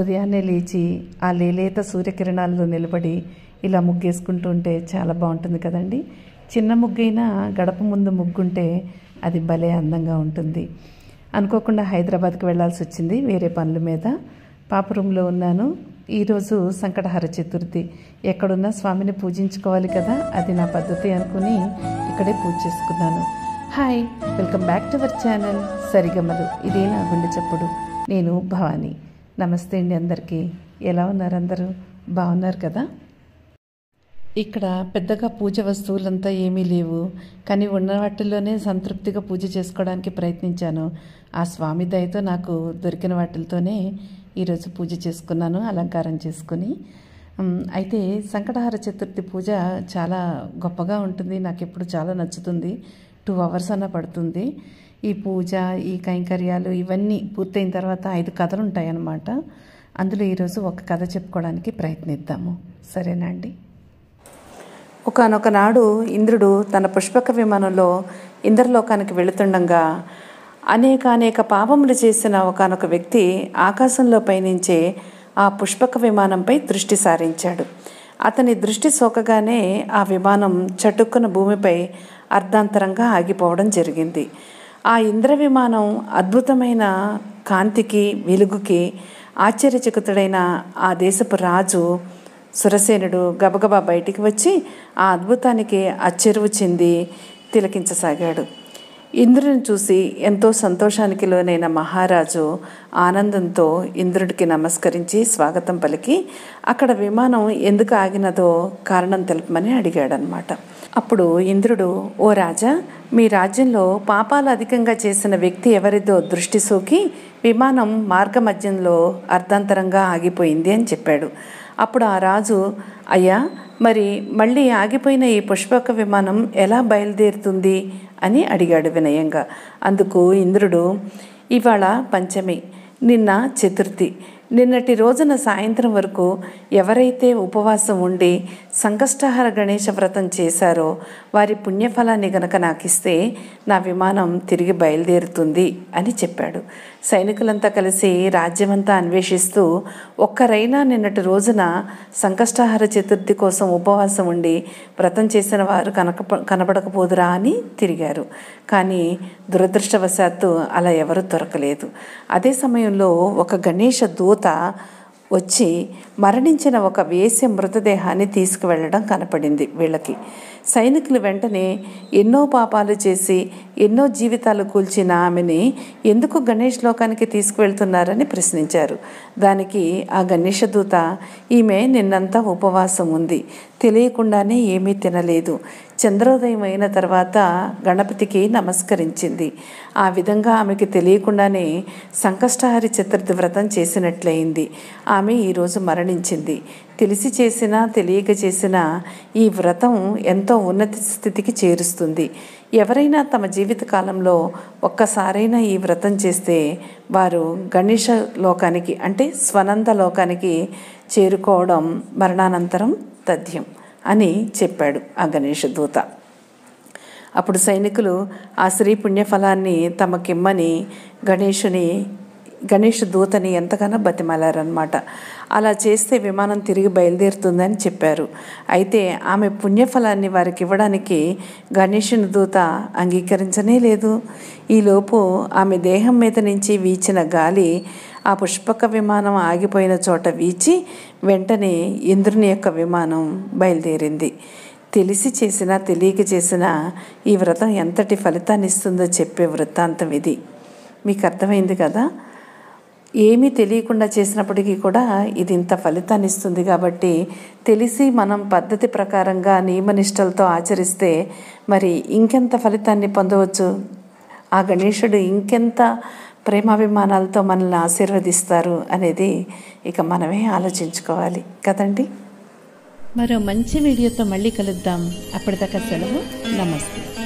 ఉదయాన్నే లేచి ఆ లేలేత సూర్యకిరణాలలో నిలబడి ఇలా ముగ్గేసుకుంటూ ఉంటే చాలా బాగుంటుంది కదండి చిన్న ముగ్గైనా గడప ముందు ముగ్గుంటే అది భలే అందంగా ఉంటుంది అనుకోకుండా హైదరాబాద్కి వెళ్లాల్సి వచ్చింది వేరే పనుల మీద పాప రూమ్లో ఉన్నాను ఈరోజు సంకటహర చతుర్థి ఎక్కడున్నా స్వామిని పూజించుకోవాలి కదా అది నా పద్ధతి అనుకుని ఇక్కడే పూజ చేసుకున్నాను hi welcome back to our channel సరిగమలు ఇదే నా గుండె చప్పుడు నేను భవానీ నమస్తే అండి అందరికీ ఎలా ఉన్నారు అందరూ బాగున్నారు కదా ఇక్కడ పెద్దగా పూజ వస్తువులంతా ఏమీ లేవు కానీ ఉన్న వాటిల్లోనే సంతృప్తిగా పూజ చేసుకోవడానికి ప్రయత్నించాను ఆ స్వామి దయతో నాకు దొరికిన వాటిలతోనే ఈరోజు పూజ చేసుకున్నాను అలంకారం చేసుకుని అయితే సంకటహార చతుర్థి పూజ చాలా గొప్పగా ఉంటుంది నాకు ఎప్పుడు చాలా నచ్చుతుంది టూ అవర్స్ అన్న పడుతుంది ఈ పూజ ఈ కైంకర్యాలు ఇవన్నీ పూర్తయిన తర్వాత ఐదు కథలు ఉంటాయన్నమాట అందులో ఈరోజు ఒక కథ చెప్పుకోవడానికి ప్రయత్నిద్దాము సరేనండి ఒకనొక నాడు ఇంద్రుడు తన పుష్పక విమానంలో ఇంద్రలోకానికి వెళుతుండగా అనేక అనేక పాపములు చేసిన ఒకనొక వ్యక్తి ఆకాశంలో పయనించే ఆ పుష్పక విమానంపై దృష్టి సారించాడు అతని దృష్టి సోకగానే ఆ విమానం చటుక్కున భూమిపై అర్ధాంతరంగా ఆగిపోవడం జరిగింది ఆ ఇంద్ర విమానం అద్భుతమైన కాంతికి వెలుగుకి ఆశ్చర్యచకుతుడైన ఆ దేశపు రాజు సురసేనుడు గబగబా బయటికి వచ్చి ఆ అద్భుతానికి అచ్చెరువు చెంది తిలకించసాగాడు ఇంద్రుని చూసి ఎంతో సంతోషానికి లోనైన మహారాజు ఆనందంతో ఇంద్రుడికి నమస్కరించి స్వాగతం పలికి అక్కడ విమానం ఎందుకు ఆగినదో కారణం తెలుపమని అడిగాడనమాట అప్పుడు ఇంద్రుడు ఓ రాజా మీ రాజ్యంలో పాపాలు అధికంగా చేసిన వ్యక్తి ఎవరిదో దృష్టి సోకి విమానం మార్గమధ్యంలో అర్ధాంతరంగా ఆగిపోయింది అని చెప్పాడు అప్పుడు ఆ రాజు అయ్యా మరి మళ్ళీ ఆగిపోయిన ఈ పుష్పక విమానం ఎలా బయలుదేరుతుంది అని అడిగాడు వినయంగా అందుకు ఇంద్రుడు ఇవాళ పంచమి నిన్న చతుర్థి నిన్నటి రోజున సాయంత్రం వరకు ఎవరైతే ఉపవాసం ఉండి సంకష్టాహార గణేష వ్రతం చేశారో వారి పుణ్యఫలాన్ని గనక నాకిస్తే నా విమానం తిరిగి బయలుదేరుతుంది అని చెప్పాడు సైనికులంతా కలిసి రాజ్యమంతా అన్వేషిస్తూ ఒక్కరైనా నిన్నటి రోజున సంకష్టహార చతుర్థి కోసం ఉపవాసం ఉండి వ్రతం చేసిన వారు కనక కనబడకపోదురా అని తిరిగారు కానీ దురదృష్టవశాత్తు అలా ఎవరు దొరకలేదు అదే సమయంలో ఒక గణేష దూర దూత వచ్చి మరణించిన ఒక వేశ్య మృతదేహాన్ని తీసుకువెళ్ళడం కనపడింది వీళ్ళకి సైనికులు వెంటనే ఎన్నో పాపాలు చేసి ఎన్నో జీవితాలు కూల్చిన ఆమెని ఎందుకు గణేష్ లోకానికి తీసుకువెళ్తున్నారని ప్రశ్నించారు దానికి ఆ గణేష దూత ఈమె నిన్నంతా ఉపవాసం ఉంది తెలియకుండానే ఏమీ తినలేదు చంద్రోదయం అయిన తర్వాత గణపతికి నమస్కరించింది ఆ విధంగా ఆమెకి తెలియకుండానే సంకష్టహరి చతుర్థి వ్రతం చేసినట్లయింది ఆమె ఈరోజు మరణించింది తెలిసి చేసినా తెలియక చేసినా ఈ వ్రతం ఎంతో ఉన్నత స్థితికి చేరుస్తుంది ఎవరైనా తమ జీవితకాలంలో ఒక్కసారైనా ఈ వ్రతం చేస్తే వారు గణేష లోకానికి అంటే స్వనంద లోకానికి చేరుకోవడం మరణానంతరం తథ్యం అని చెప్పాడు ఆ గణేష దూత అప్పుడు సైనికులు ఆ స్త్రీ పుణ్యఫలాన్ని తమకిమ్మని గణేషుని గణేష్ దూతని ఎంతగానో బతిమాలారనమాట అలా చేస్తే విమానం తిరిగి బయలుదేరుతుందని చెప్పారు అయితే ఆమె పుణ్యఫలాన్ని వారికి ఇవ్వడానికి గణేషుని దూత అంగీకరించనే లేదు ఈలోపు ఆమె దేహం మీద నుంచి వీచిన గాలి ఆ పుష్పక విమానం ఆగిపోయిన చోట వీచి వెంటనే ఇంద్రుని యొక్క విమానం బయలుదేరింది తెలిసి చేసినా తెలియక చేసినా ఈ వ్రతం ఎంతటి ఫలితాన్ని ఇస్తుందో చెప్పే వృత్తాంతం ఇది మీకు అర్థమైంది కదా ఏమీ తెలియకుండా చేసినప్పటికీ కూడా ఇది ఇంత ఫలితాన్ని ఇస్తుంది కాబట్టి తెలిసి మనం పద్ధతి ప్రకారంగా నియమనిష్టలతో ఆచరిస్తే మరి ఇంకెంత ఫలితాన్ని పొందవచ్చు ఆ గణేషుడు ఇంకెంత ప్రేమాభిమానాలతో మనల్ని ఆశీర్వదిస్తారు అనేది ఇక మనమే ఆలోచించుకోవాలి కదండి మరో మంచి వీడియోతో మళ్ళీ కలుద్దాం అప్పటిదాకా సెలవు నమస్తే